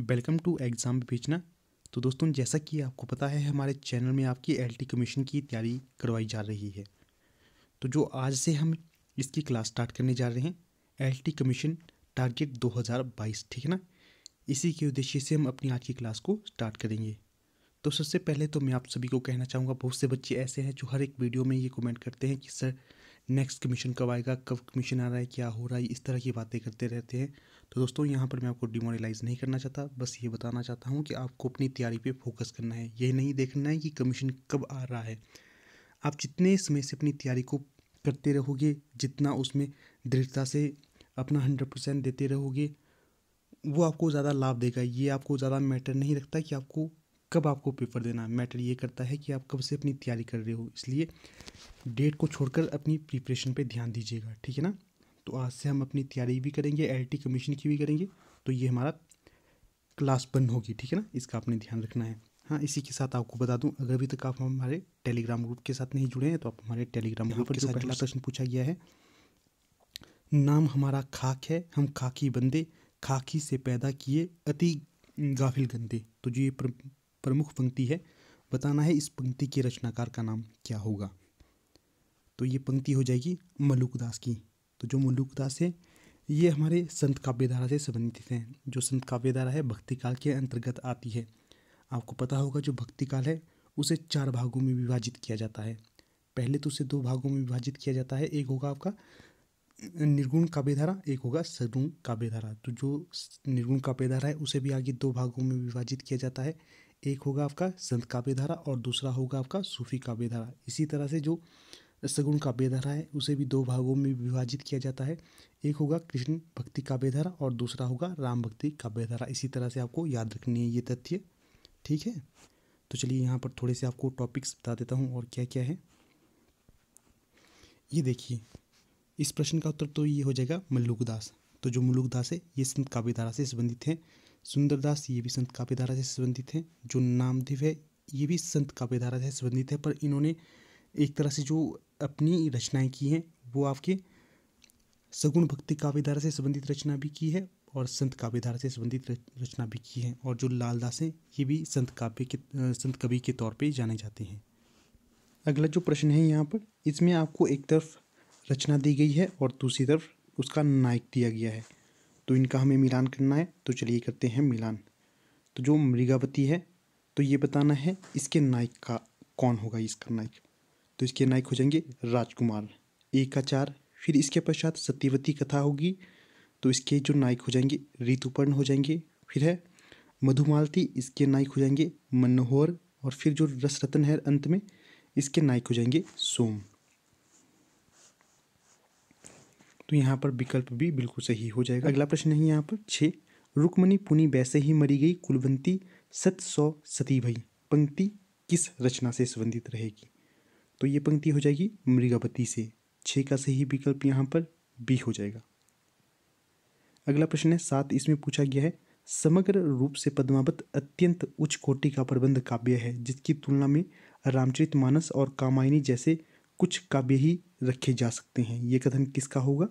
welcome to exam भेजना तो दोस्तों जैसा कि आपको पता है हमारे चैनल में आपकी एलटी कमीशन की तैयारी करवाई जा रही है तो जो आज से हम इसकी क्लास स्टार्ट करने जा रहे हैं एलटी कमीशन टारगेट 2022 ठीक है ना इसी के उद्देश्य से हम अपनी आज की क्लास को स्टार्ट करेंगे तो सबसे पहले तो मैं आप सभी को कहना चाहूँगा बहुत से बच्चे ऐसे हैं जो हर एक वीडियो में ये कमेंट करते हैं कि सर नेक्स्ट कमीशन कब आएगा कब कमीशन आ रहा है क्या हो रहा है इस तरह की बातें करते रहते हैं तो दोस्तों यहाँ पर मैं आपको डिमोरलाइज नहीं करना चाहता बस ये बताना चाहता हूँ कि आपको अपनी तैयारी पे फोकस करना है ये नहीं देखना है कि कमीशन कब आ रहा है आप जितने समय से अपनी तैयारी को करते रहोगे जितना उसमें दृढ़ता से अपना हंड्रेड परसेंट देते रहोगे वो आपको ज़्यादा लाभ देगा ये आपको ज़्यादा मैटर नहीं रखता कि आपको कब आपको पेपर देना है मैटर ये करता है कि आप कब से अपनी तैयारी कर रहे हो इसलिए डेट को छोड़कर अपनी प्रिपरेशन पे ध्यान दीजिएगा ठीक है ना तो आज से हम अपनी तैयारी भी करेंगे एल कमीशन की भी करेंगे तो ये हमारा क्लास बंद होगी ठीक है ना इसका आपने ध्यान रखना है हाँ इसी के साथ आपको बता दूं अगर अभी तक आप हमारे टेलीग्राम ग्रुप के साथ नहीं जुड़े हैं तो आप हमारे टेलीग्राम ग्रुप के साथ पहला प्रश्न पूछा गया है नाम हमारा खाक है हम खाकी बंदे खाकी से पैदा किए अति गाफिल गंदे तो जो ये प्रमुख पंक्ति है बताना है इस पंक्ति के रचनाकार का नाम क्या होगा तो ये पंक्ति हो जाएगी मलुकदास की तो जो मलुकदास है ये हमारे संत काव्यधारा से संबंधित हैं जो संत काव्यधारा है भक्ति काल के अंतर्गत आती है आपको पता होगा जो भक्ति काल है उसे चार भागों में विभाजित किया जाता है पहले तो उसे दो भागों में विभाजित किया जाता है एक होगा आपका निर्गुण काव्यधारा एक होगा सगुण काव्यधारा तो जो निर्गुण काव्यधारा है उसे भी आगे दो भागों में विभाजित किया जाता है एक होगा आपका संत काव्य धारा और दूसरा होगा आपका सूफी काव्य धारा इसी तरह से जो सगुण काव्य धारा है उसे भी दो भागों में विभाजित किया जाता है एक होगा कृष्ण भक्ति काव्य धारा और दूसरा होगा राम भक्ति काव्य धारा इसी तरह से आपको याद रखनी है ये तथ्य ठीक है तो चलिए यहाँ पर थोड़े से आपको टॉपिक्स बता देता हूँ और क्या क्या है ये देखिए इस प्रश्न का उत्तर तो ये हो जाएगा मल्लुकदास तो जो मल्लुकदास है ये संत काव्य धारा से संबंधित हैं सुंदरदास ये भी संत काव्यधारा से संबंधित हैं जो नामदेव है ये भी संत काव्यधारा से संबंधित है पर इन्होंने एक तरह से जो अपनी रचनाएं की हैं वो आपके सगुण भक्ति काव्यधारा से संबंधित रचना भी की है और संत काव्यधारा से संबंधित रचना भी की है और जो लालदास हैं ये भी संत काव्य के संत कवि के तौर पर जाने जाते हैं अगला जो प्रश्न है यहाँ पर इसमें आपको एक तरफ रचना दी गई है और दूसरी तरफ उसका नायक दिया गया है तो इनका हमें मिलान करना है तो चलिए करते हैं मिलान तो जो मृगावती है तो ये बताना है इसके नायक का कौन होगा इसका नायक तो इसके नायक हो जाएंगे राजकुमार एक का चार फिर इसके पश्चात सत्यवती कथा होगी तो इसके जो नायक हो जाएंगे ऋतुपर्ण हो जाएंगे फिर है मधुमालती इसके नायक हो जाएंगे मनोहर और फिर जो रस है अंत में इसके नायक हो जाएंगे सोम तो यहाँ पर विकल्प भी बिल्कुल सही हो जाएगा अगला प्रश्न है यहाँ पर छः रुक्मणी पुनी वैसे ही मरी गई कुलवंती सत सौ सती भई पंक्ति किस रचना से संबंधित रहेगी तो ये पंक्ति हो जाएगी मृगावती से छः का सही विकल्प यहाँ पर बी हो जाएगा अगला प्रश्न है सात इसमें पूछा गया है समग्र रूप से पद्मावत अत्यंत उच्च कोटि का प्रबंध काव्य है जिसकी तुलना में रामचरित मानस और कामायनी जैसे कुछ काव्य ही रखे जा सकते हैं ये कथन किसका होगा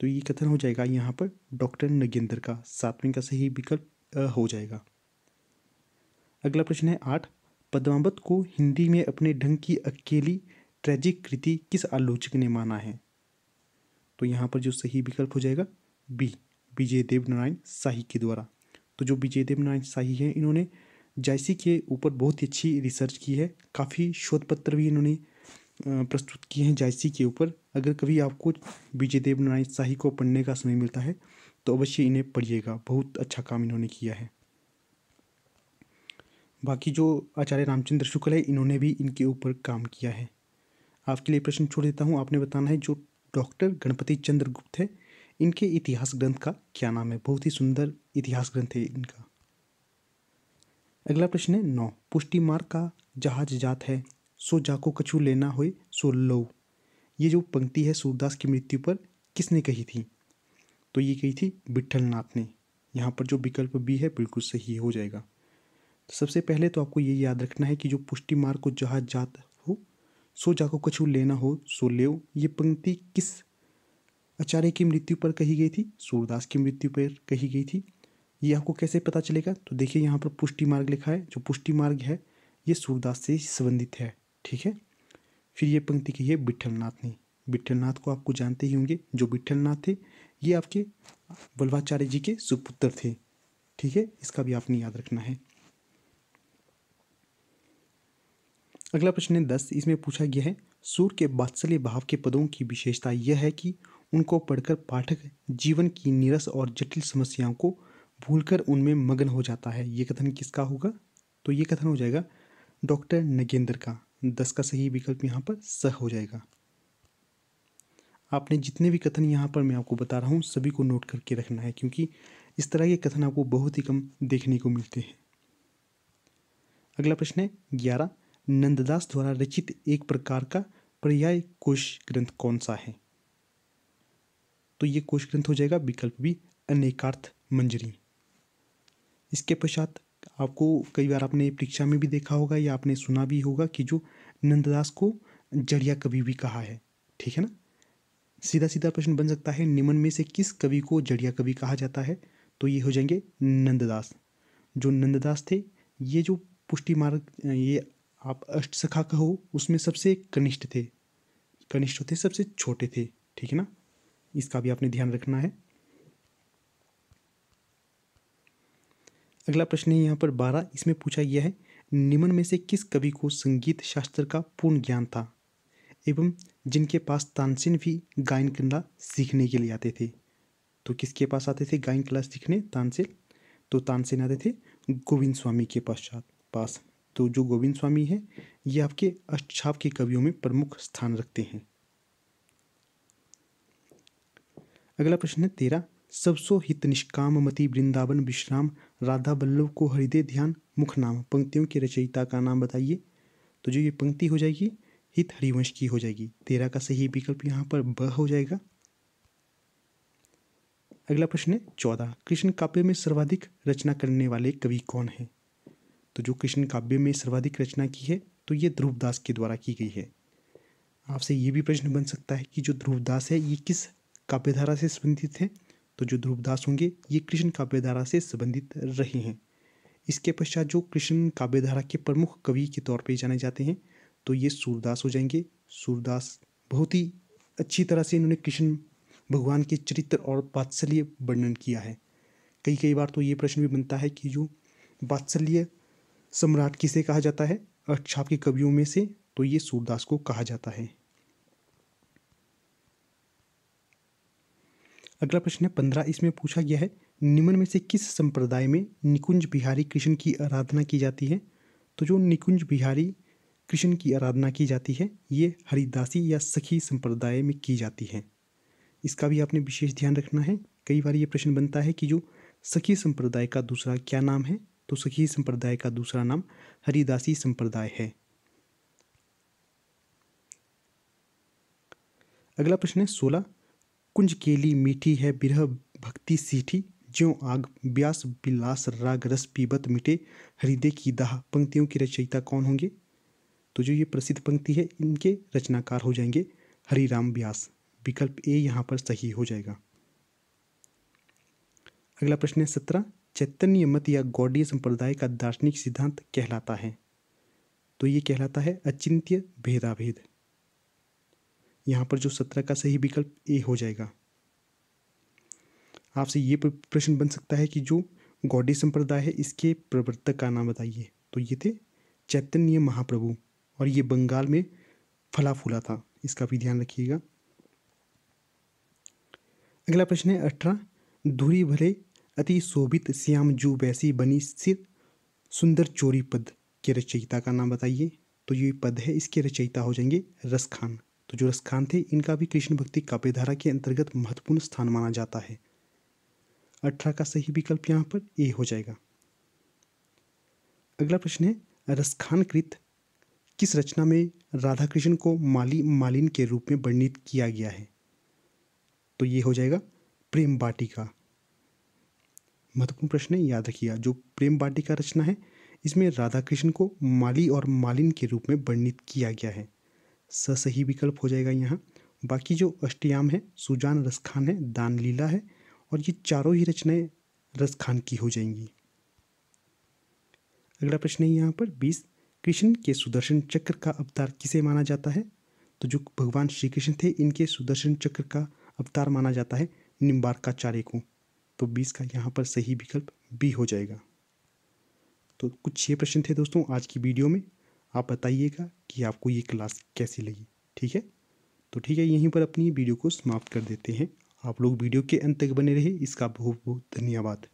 तो ये कथन हो जाएगा यहाँ पर डॉक्टर नगेंद्र का सातवें का सही विकल्प हो जाएगा अगला प्रश्न है आठ पद्मावत को हिंदी में अपने ढंग की अकेली ट्रेजिक कृति किस आलोचक ने माना है तो यहाँ पर जो सही विकल्प हो जाएगा बी विजय देव नारायण शाही के द्वारा तो जो विजय देव नारायण शाही हैं इन्होंने जायसी के ऊपर बहुत ही अच्छी रिसर्च की है काफ़ी शोध पत्र भी इन्होंने प्रस्तुत किए हैं जायसी के ऊपर अगर कभी आपको विजय देवनारायण शाही को पढ़ने का समय मिलता है तो अवश्य इन्हें पढ़िएगा बहुत अच्छा काम इन्होंने किया है बाकी जो आचार्य रामचंद्र शुक्ल है इन्होंने भी इनके ऊपर काम किया है आपके लिए प्रश्न छोड़ देता हूँ आपने बताना है जो डॉक्टर गणपति चंद्र गुप्त है इनके इतिहास ग्रंथ का क्या नाम है बहुत ही सुंदर इतिहास ग्रंथ है इनका अगला प्रश्न है नौ पुष्टि मार्ग का जहाज जात है सो जाको कछु लेना होए सो लो ये जो पंक्ति है सूरदास की मृत्यु पर किसने कही थी तो ये कही थी विट्ठल नाथ ने यहाँ पर जो विकल्प बी है बिल्कुल सही हो जाएगा तो सबसे पहले तो आपको ये याद रखना है कि जो पुष्टि मार्ग को जहाँ जात हो सो जाको कछु लेना हो सो ले ये पंक्ति किस आचार्य की मृत्यु पर कही गई थी सूरदास की मृत्यु पर कही गई थी ये आपको कैसे पता चलेगा तो देखिए यहाँ पर पुष्टि मार्ग लिखा है जो पुष्टि मार्ग है ये सूरदास से संबंधित है ठीक है फिर ये पंक्ति की है बिठलनाथ ने बिठलनाथ को आपको जानते ही होंगे जो बिठलनाथ थे ये आपके बल्भाचार्य जी के सुपुत्र थे ठीक है इसका भी आपने याद रखना है अगला प्रश्न है दस इसमें पूछा गया है सूर के बात्सल्य भाव के पदों की विशेषता यह है कि उनको पढ़कर पाठक जीवन की निरस और जटिल समस्याओं को भूलकर उनमें मगन हो जाता है ये कथन किसका होगा तो ये कथन हो जाएगा डॉक्टर नगेंद्र का दस का सही विकल्प यहाँ पर स हो जाएगा आपने जितने भी कथन यहाँ पर मैं आपको बता रहा हूँ सभी को नोट करके रखना है क्योंकि इस तरह के कथन आपको बहुत ही कम देखने को मिलते हैं अगला प्रश्न है ग्यारह नंददास द्वारा रचित एक प्रकार का पर्याय कोश ग्रंथ कौन सा है तो ये कोश ग्रंथ हो जाएगा विकल्प भी अनेकार्थ मंजरी इसके पश्चात आपको कई बार आपने परीक्षा में भी देखा होगा या आपने सुना भी होगा कि जो नंददास को जड़िया कवि भी कहा है ठीक है ना सीधा सीधा प्रश्न बन सकता है निमन में से किस कवि को जड़िया कवि कहा जाता है तो ये हो जाएंगे नंददास जो नंददास थे ये जो पुष्टि मार्ग ये आप अष्ट सखा कहो उसमें सबसे कनिष्ठ थे कनिष्ठ थे सबसे छोटे थे ठीक है ना इसका भी आपने ध्यान रखना है अगला प्रश्न है यहाँ पर बारह इसमें पूछा गया है निम्न में से किस कवि को संगीत शास्त्र का पूर्ण ज्ञान था एवं जिनके पास तानसेन भी गायन कला सीखने के लिए आते थे तो किसके पास आते थे गायन कला सीखने तानसेन तो तानसेन आते थे गोविंद स्वामी के पश्चात पास तो जो गोविंद स्वामी है ये आपके अष्टछाप के कवियों में प्रमुख स्थान रखते हैं अगला प्रश्न है तेरह सबसो हित निष्काम मति वृंदावन विश्राम राधा बल्लभ को हृदय ध्यान मुख नाम पंक्तियों की रचयिता का नाम बताइए तो जो ये पंक्ति हो जाएगी हित हरिवंश की हो जाएगी तेरा का सही विकल्प यहाँ पर ब हो जाएगा अगला प्रश्न है चौदह कृष्ण काव्य में सर्वाधिक रचना करने वाले कवि कौन है तो जो कृष्ण काव्य में सर्वाधिक रचना की है तो ये ध्रुवदास के द्वारा की गई है आपसे ये भी प्रश्न बन सकता है कि जो ध्रुवदास है ये किस काव्यधारा से संबंधित है तो जो ध्रुवदास होंगे ये कृष्ण काव्यधारा से संबंधित रहे हैं इसके पश्चात जो कृष्ण काव्यधारा के प्रमुख कवि के तौर पर जाने जाते हैं तो ये सूरदास हो जाएंगे सूरदास बहुत ही अच्छी तरह से इन्होंने कृष्ण भगवान के चरित्र और वात्सल्य वर्णन किया है कई कई बार तो ये प्रश्न भी बनता है कि जो वात्सल्य सम्राट किसे कहा जाता है अक्षाप के कवियों में से तो ये सूरदास को कहा जाता है अगला प्रश्न है पंद्रह इसमें पूछा गया है निम्न में से किस संप्रदाय में निकुंज बिहारी कृष्ण की आराधना की जाती है तो जो निकुंज बिहारी कृष्ण की आराधना की जाती है ये हरिदासी या सखी संप्रदाय में की जाती है इसका भी आपने विशेष ध्यान रखना है कई बार ये प्रश्न बनता है कि जो सखी संप्रदाय का दूसरा क्या नाम है तो सखी संप्रदाय का दूसरा नाम हरिदासी संप्रदाय है अगला प्रश्न है सोलह कुंज केली मीठी है बिरह भक्ति सीठी ज्यो आग व्यास बिलास राग रस पीबत मिटे हृदय की दाह पंक्तियों की रचयिता कौन होंगे तो जो ये प्रसिद्ध पंक्ति है इनके रचनाकार हो जाएंगे हरी राम व्यास विकल्प ए यहाँ पर सही हो जाएगा अगला प्रश्न है सत्रह चैतन्य मत या गौडीय संप्रदाय का दार्शनिक सिद्धांत कहलाता है तो ये कहलाता है अचिंत्य भेदाभेद यहाँ पर जो सत्रह का सही विकल्प ए हो जाएगा आपसे ये प्रश्न बन सकता है कि जो गौडी संप्रदाय है इसके प्रवर्तक का नाम बताइए तो ये थे चैतन्य महाप्रभु और ये बंगाल में फला फूला था इसका भी ध्यान रखिएगा अगला प्रश्न है अठारह धूरी भरे अति शोभित श्याम जू वैसी बनी सिर सुंदर चोरी पद के रचयिता का नाम बताइए तो ये पद है इसके रचयिता हो जाएंगे रस खान तो जो रसकान थे इनका भी कृष्ण भक्ति काव्यधारा के अंतर्गत महत्वपूर्ण स्थान माना जाता है अठारह का सही विकल्प यहाँ पर ए हो जाएगा अगला प्रश्न है रसखान कृत किस रचना में राधा कृष्ण को माली मालिन के रूप में वर्णित किया गया है तो ये हो जाएगा प्रेम बाटिका महत्वपूर्ण प्रश्न याद रखिएगा जो प्रेम बाटिका रचना है इसमें राधा कृष्ण को माली और मालिन के रूप में वर्णित किया गया है स सही विकल्प हो जाएगा यहाँ बाकी जो अष्टयाम है सुजान रसखान है दान लीला है और ये चारों ही रचनाएं रसखान की हो जाएंगी अगला प्रश्न है यहाँ पर बीस कृष्ण के सुदर्शन चक्र का अवतार किसे माना जाता है तो जो भगवान श्री कृष्ण थे इनके सुदर्शन चक्र का अवतार माना जाता है निम्बारकाचार्य को तो बीस का यहाँ पर सही विकल्प बी हो जाएगा तो कुछ छः प्रश्न थे दोस्तों आज की वीडियो में आप बताइएगा कि आपको ये क्लास कैसी लगी ठीक है तो ठीक है यहीं पर अपनी वीडियो को समाप्त कर देते हैं आप लोग वीडियो के अंत तक बने रहे इसका बहुत बहुत धन्यवाद